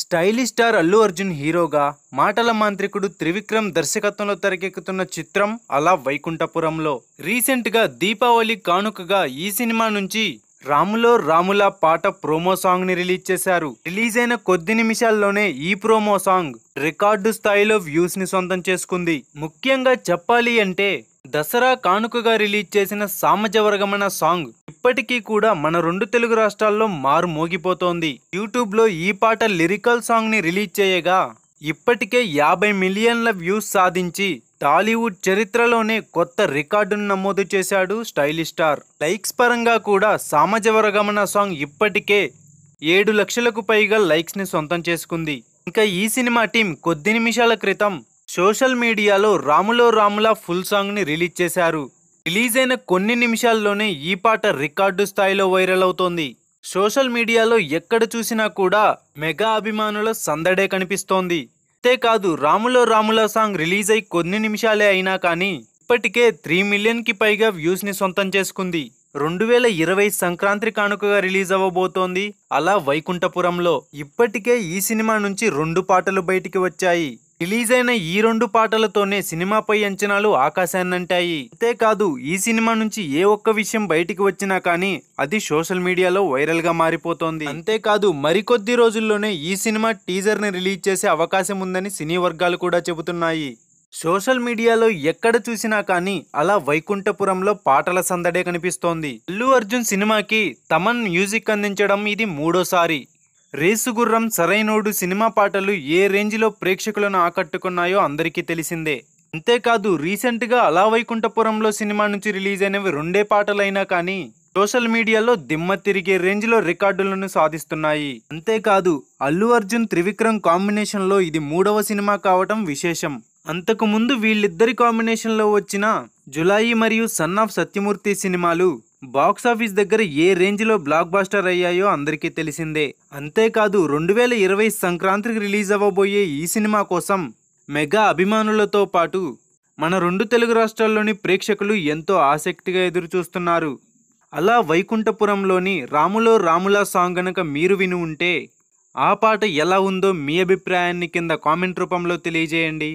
stylish star Allu Arjun హీరోగా మాటల మాంత్రికుడు త్రివిక్రమ్ దర్శకత్వంలో తెరకెక్కుతున్న చిత్రం అలా వైకుంఠపురంలో రీసెంట్గా దీపావళి కానుకగా ఈ సినిమా నుంచి రాములో రాములా పాట ప్రోమో సాంగ్ని రిలీజ్ చేశారు రిలీజ్ అయిన కొద్ది నిమిషాల్లోనే ఈ ప్రోమో సాంగ్ రికార్డు స్థాయిలో వ్యూస్ని సొంతం చేసుకుంది ముఖ్యంగా చెప్పాలి అంటే దసరా కానుకగా రిలీజ్ చేసిన సామజవరగమన సాంగ్ ఇప్పటికీ కూడా మన రెండు తెలుగు రాష్ట్రాల్లో మారు మోగిపోతోంది యూట్యూబ్లో ఈ పాట లిరికల్ సాంగ్ని రిలీజ్ చేయగా ఇప్పటికే యాభై మిలియన్ల వ్యూస్ సాధించి టాలీవుడ్ చరిత్రలోనే కొత్త రికార్డును నమోదు చేశాడు స్టైలిష్ స్టార్ లైక్స్ పరంగా కూడా సామజవరగమన సాంగ్ ఇప్పటికే ఏడు లక్షలకు పైగా లైక్స్ని సొంతం చేసుకుంది ఇంకా ఈ సినిమా టీం కొద్ది నిమిషాల క్రితం సోషల్ మీడియాలో రాములో రాములా ఫుల్ సాంగ్ని రిలీజ్ చేశారు రిలీజ్ అయిన కొన్ని నిమిషాల్లోనే ఈ పాట రికార్డు స్థాయిలో వైరల్ అవుతోంది సోషల్ మీడియాలో ఎక్కడ చూసినా కూడా మెగా అభిమానుల సందడే కనిపిస్తోంది అంతేకాదు రాములో రాముల సాంగ్ రిలీజ్ అయి కొన్ని నిమిషాలే అయినా కానీ ఇప్పటికే త్రీ మిలియన్కి పైగా వ్యూస్ని సొంతం చేసుకుంది రెండు వేల ఇరవై సంక్రాంతి కానుకగా రిలీజ్ అవ్వబోతోంది అలా వైకుంఠపురంలో ఇప్పటికే ఈ సినిమా నుంచి రెండు పాటలు బయటికి వచ్చాయి రిలీజ్ అయిన ఈ రెండు పాటలతోనే సినిమాపై అంచనాలు ఆకాశాన్నంటాయి అంతేకాదు ఈ సినిమా నుంచి ఏ ఒక్క విషయం బయటికి వచ్చినా కానీ అది సోషల్ మీడియాలో వైరల్ గా మారిపోతోంది అంతేకాదు మరికొద్ది రోజుల్లోనే ఈ సినిమా టీజర్ ని రిలీజ్ చేసే అవకాశం ఉందని సినీ వర్గాలు కూడా చెబుతున్నాయి సోషల్ మీడియాలో ఎక్కడ చూసినా కానీ అలా వైకుంఠపురంలో పాటల సందడే కనిపిస్తోంది అల్లు అర్జున్ సినిమాకి తమన్ మ్యూజిక్ అందించడం ఇది మూడోసారి రేసుగుర్రం సరైనోడు సినిమా పాటలు ఏ రేంజ్లో ప్రేక్షకులను ఆకట్టుకున్నాయో అందరికీ తెలిసిందే అంతేకాదు రీసెంట్గా అలావైకుంఠపురంలో సినిమా నుంచి రిలీజ్ అయినవి రెండే పాటలైనా కానీ సోషల్ మీడియాలో దిమ్మ తిరిగే రేంజ్లో రికార్డులను సాధిస్తున్నాయి అంతేకాదు అల్లు అర్జున్ త్రివిక్రమ్ కాంబినేషన్లో ఇది మూడవ సినిమా కావటం విశేషం అంతకుముందు వీళ్ళిద్దరి కాంబినేషన్లో వచ్చిన జులాయి మరియు సన్ ఆఫ్ సత్యమూర్తి సినిమాలు బాక్సాఫీస్ దగ్గర ఏ రేంజ్లో బ్లాక్ బాస్టర్ అయ్యాయో అందరికీ తెలిసిందే అంతేకాదు రెండు వేల ఇరవై సంక్రాంతికి రిలీజ్ అవ్వబోయే ఈ సినిమా కోసం మెగా అభిమానులతో పాటు మన రెండు తెలుగు రాష్ట్రాల్లోని ప్రేక్షకులు ఎంతో ఆసక్తిగా ఎదురుచూస్తున్నారు అలా వైకుంఠపురంలోని రాములో రాములా సాంగ్ గనక మీరు విని ఉంటే ఆ పాట ఎలా ఉందో మీ అభిప్రాయాన్ని కింద కామెంట్ రూపంలో తెలియజేయండి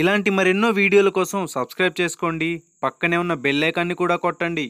ఇలాంటి మరెన్నో వీడియోల కోసం సబ్స్క్రైబ్ చేసుకోండి పక్కనే ఉన్న బెల్లైకాన్ని కూడా కొట్టండి